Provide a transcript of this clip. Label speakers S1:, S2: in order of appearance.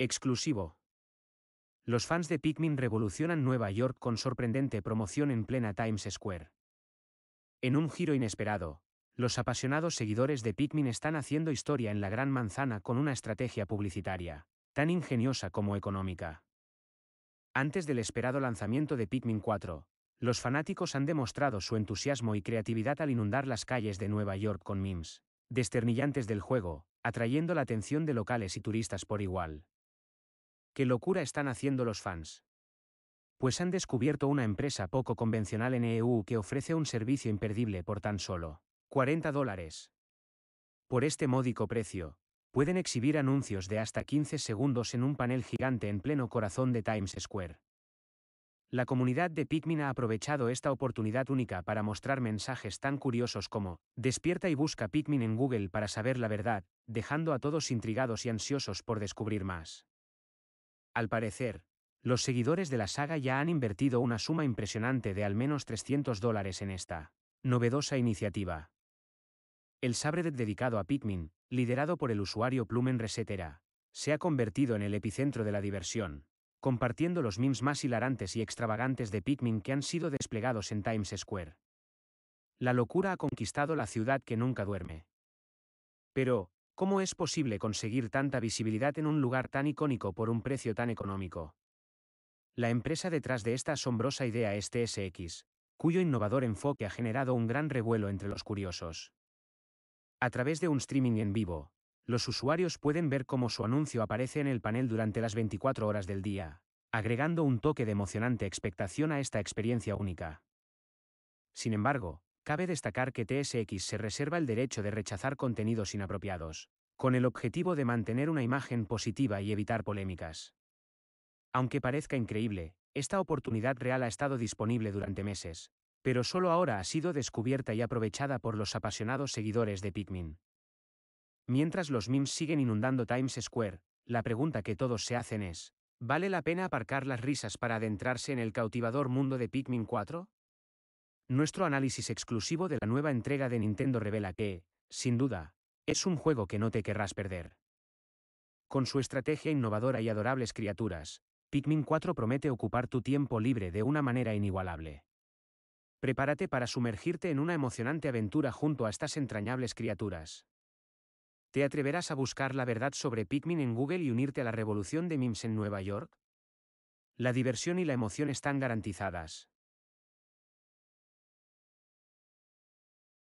S1: Exclusivo. Los fans de Pikmin revolucionan Nueva York con sorprendente promoción en plena Times Square. En un giro inesperado, los apasionados seguidores de Pikmin están haciendo historia en la Gran Manzana con una estrategia publicitaria, tan ingeniosa como económica. Antes del esperado lanzamiento de Pikmin 4, los fanáticos han demostrado su entusiasmo y creatividad al inundar las calles de Nueva York con memes, desternillantes del juego, atrayendo la atención de locales y turistas por igual qué locura están haciendo los fans. Pues han descubierto una empresa poco convencional en EU que ofrece un servicio imperdible por tan solo 40 dólares. Por este módico precio, pueden exhibir anuncios de hasta 15 segundos en un panel gigante en pleno corazón de Times Square. La comunidad de Pikmin ha aprovechado esta oportunidad única para mostrar mensajes tan curiosos como, despierta y busca Pikmin en Google para saber la verdad, dejando a todos intrigados y ansiosos por descubrir más. Al parecer, los seguidores de la saga ya han invertido una suma impresionante de al menos 300 dólares en esta novedosa iniciativa. El Sabredet dedicado a Pikmin, liderado por el usuario Plumen Resetera, se ha convertido en el epicentro de la diversión, compartiendo los memes más hilarantes y extravagantes de Pitmin que han sido desplegados en Times Square. La locura ha conquistado la ciudad que nunca duerme. Pero, ¿Cómo es posible conseguir tanta visibilidad en un lugar tan icónico por un precio tan económico? La empresa detrás de esta asombrosa idea es TSX, cuyo innovador enfoque ha generado un gran revuelo entre los curiosos. A través de un streaming en vivo, los usuarios pueden ver cómo su anuncio aparece en el panel durante las 24 horas del día, agregando un toque de emocionante expectación a esta experiencia única. Sin embargo, Cabe destacar que TSX se reserva el derecho de rechazar contenidos inapropiados, con el objetivo de mantener una imagen positiva y evitar polémicas. Aunque parezca increíble, esta oportunidad real ha estado disponible durante meses, pero solo ahora ha sido descubierta y aprovechada por los apasionados seguidores de Pikmin. Mientras los memes siguen inundando Times Square, la pregunta que todos se hacen es, ¿vale la pena aparcar las risas para adentrarse en el cautivador mundo de Pikmin 4? Nuestro análisis exclusivo de la nueva entrega de Nintendo revela que, sin duda, es un juego que no te querrás perder. Con su estrategia innovadora y adorables criaturas, Pikmin 4 promete ocupar tu tiempo libre de una manera inigualable. Prepárate para sumergirte en una emocionante aventura junto a estas entrañables criaturas. ¿Te atreverás a buscar la verdad sobre Pikmin en Google y unirte a la revolución de memes en Nueva York? La diversión y la emoción están garantizadas.